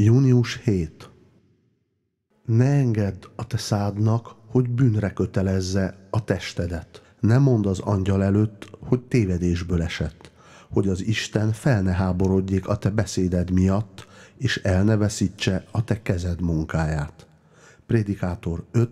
Június 7. Ne engedd a te szádnak, hogy bűnre kötelezze a testedet. Ne mondd az angyal előtt, hogy tévedésből esett, hogy az Isten fel ne háborodjék a te beszéded miatt, és el ne veszítse a te kezed munkáját. Prédikátor 5-6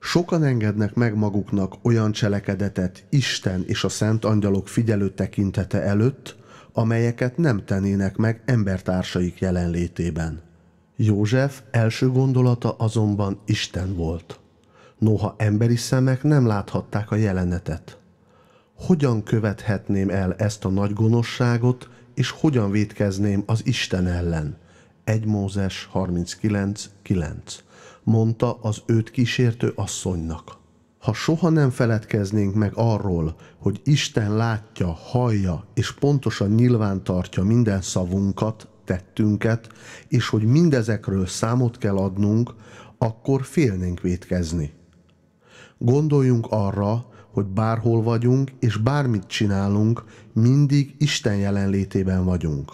Sokan engednek meg maguknak olyan cselekedetet Isten és a szent angyalok figyelő tekintete előtt, amelyeket nem tennének meg embertársaik jelenlétében. József első gondolata azonban Isten volt. Noha emberi szemek nem láthatták a jelenetet. Hogyan követhetném el ezt a nagy gonoszságot, és hogyan védkezném az Isten ellen? 1 Mózes 39.9 mondta az őt kísértő asszonynak ha soha nem feledkeznénk meg arról, hogy Isten látja, hallja és pontosan nyilván tartja minden szavunkat, tettünket, és hogy mindezekről számot kell adnunk, akkor félnénk vétkezni. Gondoljunk arra, hogy bárhol vagyunk és bármit csinálunk, mindig Isten jelenlétében vagyunk.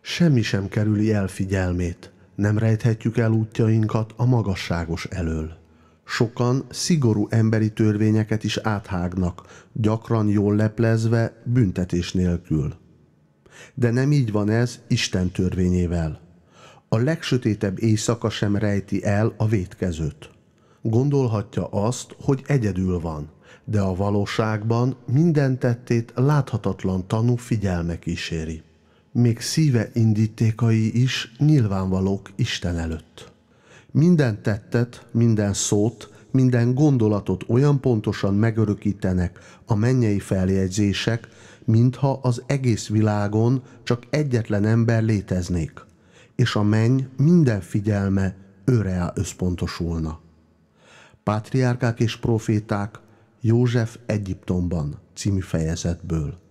Semmi sem kerüli el figyelmét, nem rejthetjük el útjainkat a magasságos elől. Sokan szigorú emberi törvényeket is áthágnak, gyakran jól leplezve, büntetés nélkül. De nem így van ez Isten törvényével. A legsötétebb éjszaka sem rejti el a vétkezőt. Gondolhatja azt, hogy egyedül van, de a valóságban minden tettét láthatatlan tanú figyelme kíséri. Még szíve indítékai is nyilvánvalók Isten előtt. Minden tettet, minden szót, minden gondolatot olyan pontosan megörökítenek a mennyei feljegyzések, mintha az egész világon csak egyetlen ember léteznék, és a menny minden figyelme őre összpontosulna. Pátriárkák és proféták József Egyiptomban című fejezetből.